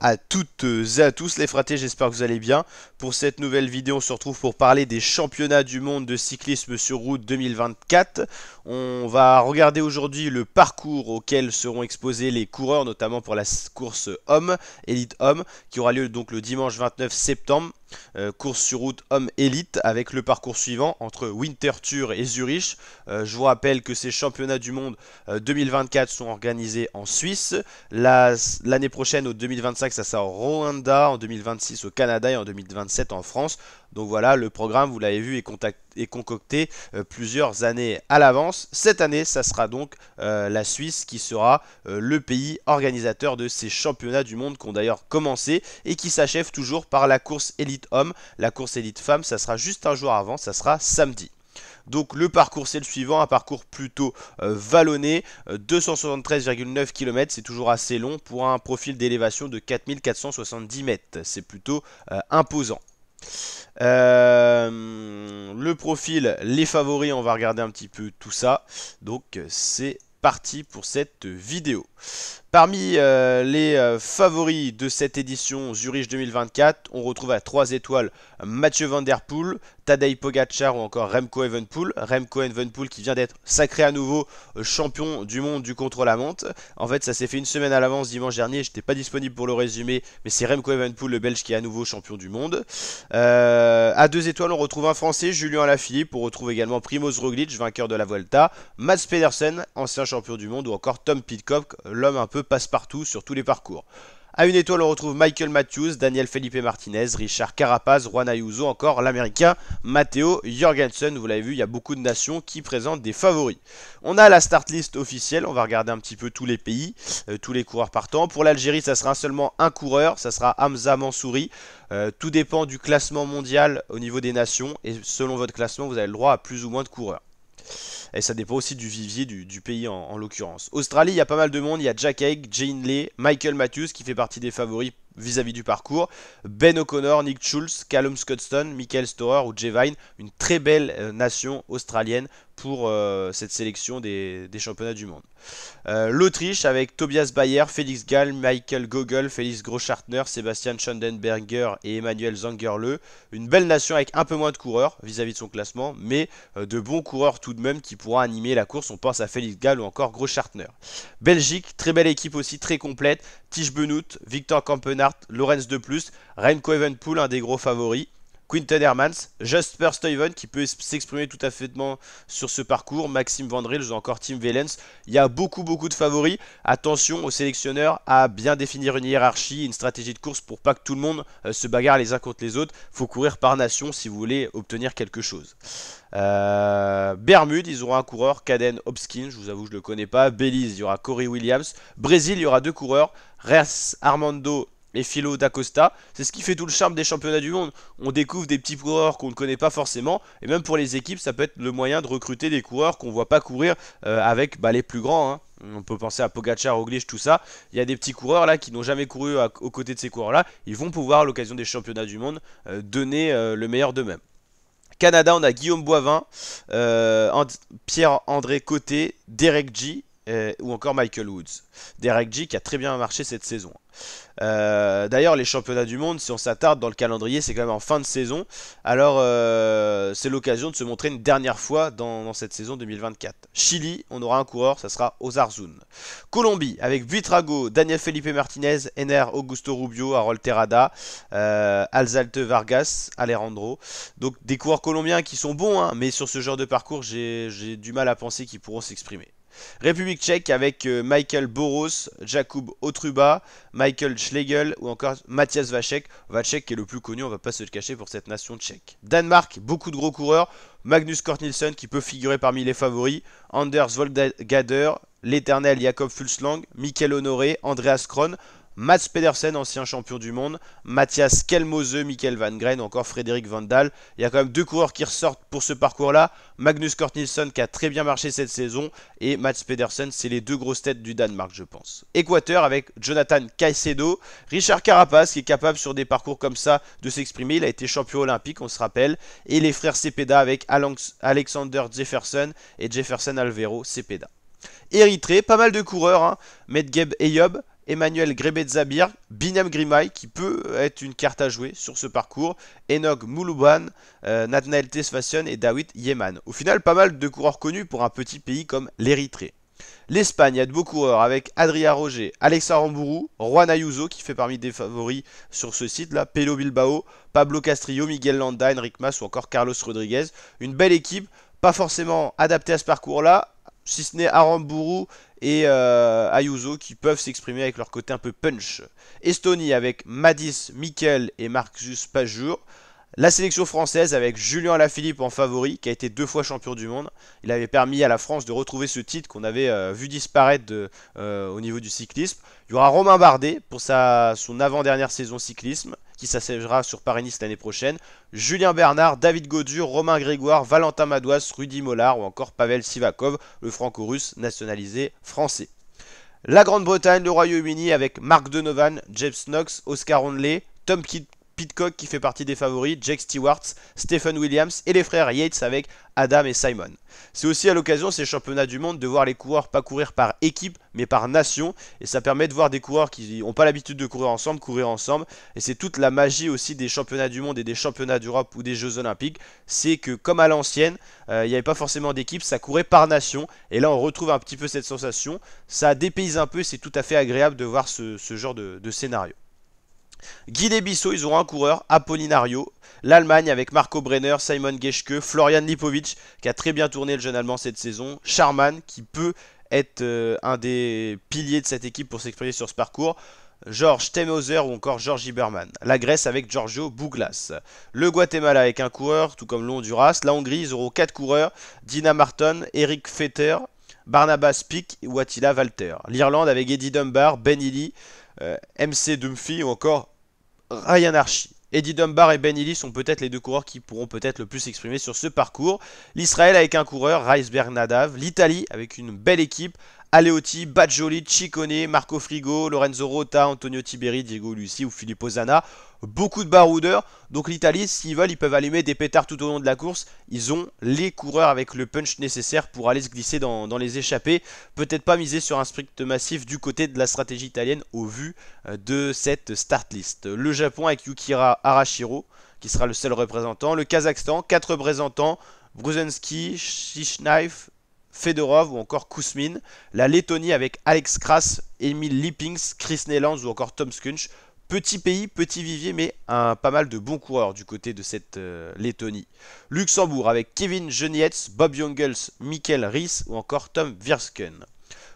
à toutes euh, et à tous les fratés, j'espère que vous allez bien. Pour cette nouvelle vidéo, on se retrouve pour parler des championnats du monde de cyclisme sur route 2024. On va regarder aujourd'hui le parcours auquel seront exposés les coureurs, notamment pour la course homme, élite homme, qui aura lieu donc le dimanche 29 septembre. Euh, course sur route homme élite avec le parcours suivant entre Winterthur et Zurich. Euh, je vous rappelle que ces championnats du monde 2024 euh, sont organisés en Suisse. L'année prochaine, au 2025, ça sera au Rwanda, en 2026 au Canada et en 2027 en France. Donc voilà, le programme, vous l'avez vu, est, concocté euh, plusieurs années à l'avance. Cette année, ça sera donc euh, la Suisse qui sera euh, le pays organisateur de ces championnats du monde qui ont d'ailleurs commencé et qui s'achève toujours par la course élite homme. La course élite femme, ça sera juste un jour avant, ça sera samedi. Donc le parcours c'est le suivant, un parcours plutôt vallonné, 273,9 km, c'est toujours assez long pour un profil d'élévation de 4470 mètres, c'est plutôt imposant. Euh, le profil, les favoris, on va regarder un petit peu tout ça. Donc c'est parti pour cette vidéo. Parmi euh, les euh, favoris de cette édition Zurich 2024, on retrouve à 3 étoiles Mathieu Van Der Poel, Tadej Pogacar ou encore Remco Evenpool. Remco Evenpool qui vient d'être sacré à nouveau euh, champion du monde du contre-la-montre. En fait, ça s'est fait une semaine à l'avance dimanche dernier, je n'étais pas disponible pour le résumé, mais c'est Remco Evenpool, le belge, qui est à nouveau champion du monde. à 2 étoiles, on retrouve un français, Julien lafilippe. on retrouve également Primoz Roglic, vainqueur de la Volta, Mats Pedersen, ancien champion du monde, ou encore Tom Pitcock, l'homme un peu passe-partout sur tous les parcours. A une étoile, on retrouve Michael Matthews, Daniel Felipe Martinez, Richard Carapaz, Juan Ayuso, encore l'américain Matteo Jorgensen. Vous l'avez vu, il y a beaucoup de nations qui présentent des favoris. On a la start list officielle, on va regarder un petit peu tous les pays, euh, tous les coureurs partants. Pour l'Algérie, ça sera seulement un coureur, ça sera Hamza Mansouri. Euh, tout dépend du classement mondial au niveau des nations et selon votre classement, vous avez le droit à plus ou moins de coureurs. Et ça dépend aussi du vivier du, pays en, l'occurrence. Australie, il y a pas mal de monde. Il y a Jack Egg, Jane Lee, Michael Matthews qui fait partie des favoris vis-à-vis du parcours. Ben O'Connor, Nick Schultz, Callum Scottston, Michael Storer ou Jevine. Une très belle euh, nation australienne pour euh, cette sélection des, championnats du monde. Euh, L'Autriche avec Tobias Bayer, Félix Gall, Michael Gogol, Félix Groschartner, Sébastien Schandenberger et Emmanuel Zangerle. Une belle nation avec un peu moins de coureurs vis-à-vis de son classement, mais euh, de bons coureurs tout de même qui pourront animer la course. On pense à Félix Gall ou encore Groschartner. Belgique, très belle équipe aussi, très complète. Tige Benoît, Victor Campenart, Lorenz De Plus, Remco Evenpool, un des gros favoris. Quinton Hermans, Jasper Stuyven qui peut s'exprimer tout à fait sur ce parcours, Maxime Vandril, encore Tim Velens. Il y a beaucoup beaucoup de favoris. Attention aux sélectionneurs à bien définir une hiérarchie, une stratégie de course pour pas que tout le monde euh, se bagarre les uns contre les autres. Faut courir par nation si vous voulez obtenir quelque chose. Euh, Bermude, ils auront un coureur, Caden Hopkins, je vous avoue je le connais pas. Belize, il y aura Corey Williams. Brésil, il y aura deux coureurs, Reyes Armando les Philo d'Acosta. C'est ce qui fait tout le charme des championnats du monde. On découvre des petits coureurs qu'on ne connaît pas forcément, et même pour les équipes, ça peut être le moyen de recruter des coureurs qu'on ne voit pas courir euh, avec bah, les plus grands. Hein. On peut penser à Pogacar, Roglic, tout ça. Il y a des petits coureurs là qui n'ont jamais couru aux côtés de ces coureurs-là. Ils vont pouvoir, à l'occasion des championnats du monde, euh, donner euh, le meilleur d'eux-mêmes. Canada, on a Guillaume Boivin, Pierre-André Côté, Derek G, euh, ou encore Michael Woods. Derek G qui a très bien marché cette saison. Euh, d'ailleurs, les championnats du monde, si on s'attarde dans le calendrier, c'est quand même en fin de saison. Alors, euh, c'est l'occasion de se montrer une dernière fois dans, cette saison 2024. Chili, on aura un coureur, ça sera Ozarzun. Colombie, avec Vitrago Daniel Felipe Martinez, Ener Augusto Rubio, Harold Terrada, Alzalte Vargas, Alejandro. Donc, des coureurs colombiens qui sont bons, hein, mais sur ce genre de parcours, j'ai du mal à penser qu'ils pourront s'exprimer. République tchèque avec euh, Michael Boros, Jakub Otruba, Michael Schlegel ou encore Mathias Vacek. Vacek est le plus connu, on va pas se le cacher pour cette nation tchèque. Danemark, beaucoup de gros coureurs. Magnus Kortnilsson qui peut figurer parmi les favoris. Anders Volgader, l'éternel Jakob Fulslang, Michael Honoré, Andreas Kron. Mats Pedersen, ancien champion du monde, Mathias Kelmose, Michael Van Gren, encore Frédéric Vandal. Il y a quand même deux coureurs qui ressortent pour ce parcours-là. Magnus Kortnilsson qui a très bien marché cette saison et Mats Pedersen, c'est les deux grosses têtes du Danemark, je pense. Équateur avec Jonathan Caicedo, Richard Carapaz qui est capable sur des parcours comme ça de s'exprimer. Il a été champion olympique, on se rappelle, et les frères Cepeda avec Alexander Jefferson et Jefferson Alvero Cepeda. Érythrée, pas mal de coureurs, hein. Medgeb Eyob, Emmanuel Grébet-Zabir, Binam qui peut être une carte à jouer sur ce parcours, Enog Moulouban, euh, Tesfassion et Dawit Yeman. Au final, pas mal de coureurs connus pour un petit pays comme l'Érythrée. L'Espagne a de beaux coureurs avec Adria Roger, Alexa Rambourou, Juan Ayuso qui fait parmi des favoris sur ce site là, Pelo Bilbao, Pablo Castillo, Miguel Landa, Enric Mas ou encore Carlos Rodriguez. Une belle équipe, pas forcément adaptée à ce parcours là, si ce n'est Aramburu et euh, Ayuso qui peuvent s'exprimer avec leur côté un peu punch. Estonie avec Madis, Mikkel et Marcus Pajur. La sélection française avec Julien Alaphilippe en favori, qui a été deux fois champion du monde. Il avait permis à la France de retrouver ce titre qu'on avait euh, vu disparaître euh, au niveau du cyclisme. Il y aura Romain Bardet pour sa, son avant-dernière saison cyclisme, qui s'assègera sur Paris-Nice l'année prochaine. Julien Bernard, David Godur, Romain Grégoire, Valentin Madouas, Rudy Mollard ou encore Pavel Sivakov, le franco-russe nationalisé français. La Grande-Bretagne, le Royaume-Uni avec Marc Denovan, James Knox, Oscar Onley, Tom Kidd Pitcock qui fait partie des favoris, Jake Stewart, Stephen Williams et les frères Yates avec Adam et Simon. C'est aussi à l'occasion ces championnats du monde de voir les coureurs pas courir par équipe mais par nation et ça permet de voir des coureurs qui n'ont pas l'habitude de courir ensemble courir ensemble et c'est toute la magie aussi des championnats du monde et des championnats d'Europe ou des Jeux olympiques c'est que comme à l'ancienne euh, il n'y avait pas forcément d'équipe ça courait par nation et là on retrouve un petit peu cette sensation ça dépayse un peu c'est tout à fait agréable de voir ce, genre de scénario. Guy bissau ils auront un coureur, Apolinario. L'Allemagne avec Marco Brenner, Simon Geschke, Florian Lipovic, qui a très bien tourné le jeune Allemand cette saison. Charman, qui peut être euh, un des piliers de cette équipe pour s'exprimer sur ce parcours. Georges Temhauser ou encore George Iberman. La Grèce avec Giorgio Bouglas. Le Guatemala avec un coureur, tout comme l'Honduras. La Hongrie, ils auront 4 coureurs. Dina Martin, Eric Fetter, Barnabas Pick et Wattila Walter. L'Irlande avec Eddie Dunbar, Ben Ely, MC Dumphy ou encore Ryan Archie. Eddie Dunbar et Ben Illy sont peut-être les deux coureurs qui pourront peut-être le plus s'exprimer sur ce parcours. L'Israël avec un coureur, Reisberg-Nadav. L'Italie avec une belle équipe, Aleotti, Bajoli, Ciccone, Marco Frigo, Lorenzo Rota, Antonio Tiberi, Diego Luci ou Filippo Zana beaucoup de baroudeurs. Donc l'Italie, s'ils veulent, ils peuvent allumer des pétards tout au long de la course. Ils ont les coureurs avec le punch nécessaire pour aller se glisser dans, les échappées. Peut-être pas miser sur un sprint massif du côté de la stratégie italienne au vu euh, de cette start list. Le Japon avec Yukira Arashiro, qui sera le seul représentant. Le Kazakhstan, 4 représentants. Bruzenski, Shishnaif, Fedorov ou encore Kousmin. La Lettonie avec Alex Kras, Emil Lippings, Chris Nellands ou encore Tom Skunch. Petit pays, petit vivier, mais un, pas mal de bons coureurs du côté de cette euh, Lettonie. Luxembourg avec Kevin Genietz, Bob Jungels, Michael Ries ou encore Tom Viersken.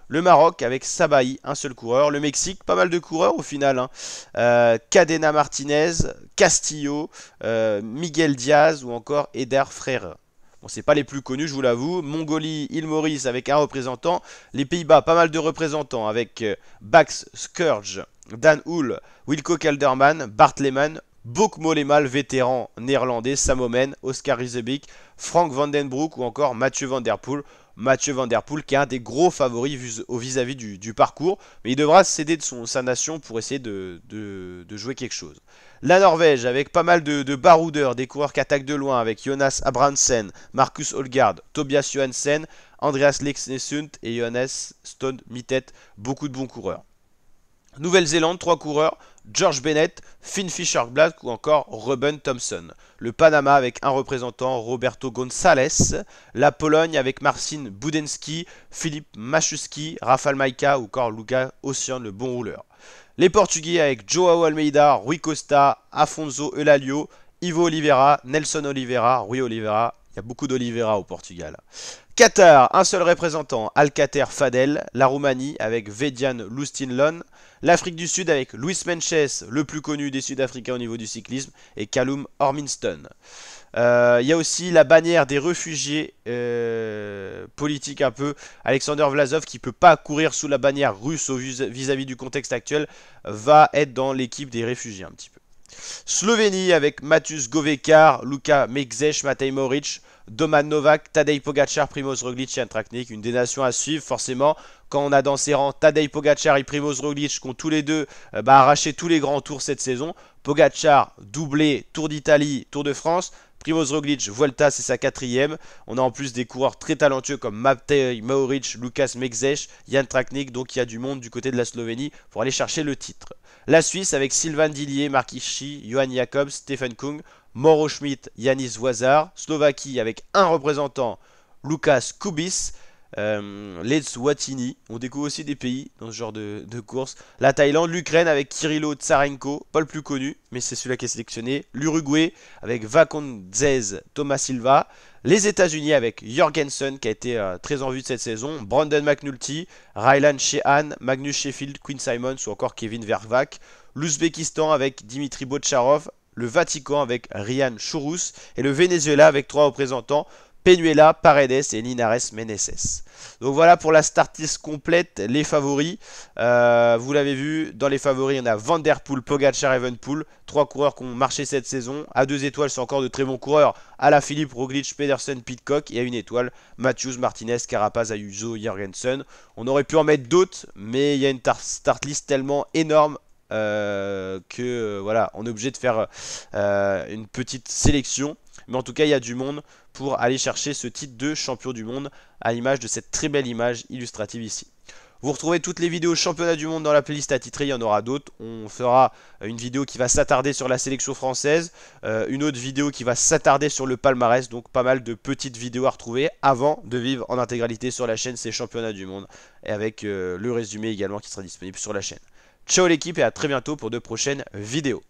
Le Maroc avec Sabahi, un seul coureur. Le Mexique, pas mal de coureurs au final. Hein. Euh, Cadena Martinez, Castillo, euh, Miguel Diaz ou encore Eder Frère. Bon, c'est pas les plus connus, je vous l'avoue. Mongolie, île Maurice avec un représentant. Les Pays-Bas, pas mal de représentants avec Bax Scourge, Dan Hull, Wilco Calderman, Bart Lehmann, Bock Molemal, vétéran néerlandais, Sam Omen, Oscar Rizebik, Frank Vandenbroek ou encore Mathieu Van Der Poel. Mathieu Van Der Poel qui est un des gros favoris vis-à-vis du, parcours, mais il devra céder de son, sa nation pour essayer de, jouer quelque chose. La Norvège avec pas mal de, de baroudeurs, des coureurs qui attaquent de loin avec Jonas Abransen, Marcus Holgard, Tobias Johansen, Andreas Lexnesund et Johannes Stone Mittet, beaucoup de bons coureurs. Nouvelle-Zélande, trois coureurs, George Bennett, Finn Fisher-Black ou encore Reuben Thompson. Le Panama avec un représentant, Roberto González. La Pologne avec Marcin Budenski, Philippe Machuski, Rafael Maika ou encore Luca Ossian, le bon rouleur. Les Portugais avec Joao Almeida, Rui Costa, Afonso Eulalio, Ivo Oliveira, Nelson Oliveira, Rui Oliveira. Il y a beaucoup d'Oliveira au Portugal. Qatar, un seul représentant, Alcater Fadel. La Roumanie avec Vedian Lustinlon. L'Afrique du Sud avec Luis Menches, le plus connu des Sud-Africains au niveau du cyclisme, et Callum Orminston. Euh, il y a aussi la bannière des réfugiés euh, politiques un peu. Alexander Vlasov qui ne peut pas courir sous la bannière russe vis-à-vis -vis du contexte actuel va être dans l'équipe des réfugiés un petit peu. Slovénie avec Matus Govekar, Luka Mekzes, Matej Moric, Doman Novak, Tadej Pogacar, Primoz Roglic et Antraknik. Une des nations à suivre forcément. Quand on a dans ses rangs Tadej Pogacar et Primoz Roglic qui ont tous les deux euh, bah, arraché tous les grands tours cette saison. Pogacar doublé Tour d'Italie, Tour de France. Primoz Roglic, Volta c'est sa quatrième. On a en plus des coureurs très talentueux comme Matej Mauric, Lucas Mekzech, Jan Traknik. Donc il y a du monde du côté de la Slovénie pour aller chercher le titre. La Suisse avec Sylvain Dillier, Marc Johann Johan Jacobs, Stephen Kung, Moro Schmidt, Yanis Wazar. Slovaquie avec un représentant, Lucas Kubis. Euh, les Swatini. On découvre aussi des pays dans ce genre de, course. La Thaïlande, l'Ukraine avec Kirilo Tsarenko, pas le plus connu, mais c'est celui-là qui est sélectionné. L'Uruguay avec Vakondzez Thomas Silva. Les États-Unis avec Jorgensen qui a été euh, très en vue de cette saison. Brandon McNulty, Rylan Sheehan, Magnus Sheffield, Quinn Simons ou encore Kevin Vervac. L'Ouzbékistan avec Dimitri Botcharov. Le Vatican avec Ryan Chourous et le Venezuela avec trois représentants Penuela, Paredes et Linares Meneses. Donc voilà pour la start complète, les favoris. Euh, vous l'avez vu, dans les favoris, on a Vanderpool, Pogacar, Evenpool. Trois coureurs qui ont marché cette saison. À deux étoiles, c'est encore de très bons coureurs. À la Philippe, Roglic, Pedersen, Pitcock. Et à une étoile, Matthews, Martinez, Carapaz, Ayuso, Jorgensen. On aurait pu en mettre d'autres, mais il y a une start list tellement énorme euh, que euh, voilà, on est obligé de faire une petite sélection. Mais en tout cas, il y a du monde pour aller chercher ce titre de champion du monde à l'image de cette très belle image illustrative ici. Vous retrouvez toutes les vidéos championnat du monde dans la playlist à titrer, il y en aura d'autres. On fera une vidéo qui va s'attarder sur la sélection française, euh, une autre vidéo qui va s'attarder sur le palmarès, donc pas mal de petites vidéos à retrouver avant de vivre en intégralité sur la chaîne ces championnats du monde, et avec euh, le résumé également qui sera disponible sur la chaîne. Ciao l'équipe et à très bientôt pour de prochaines vidéos.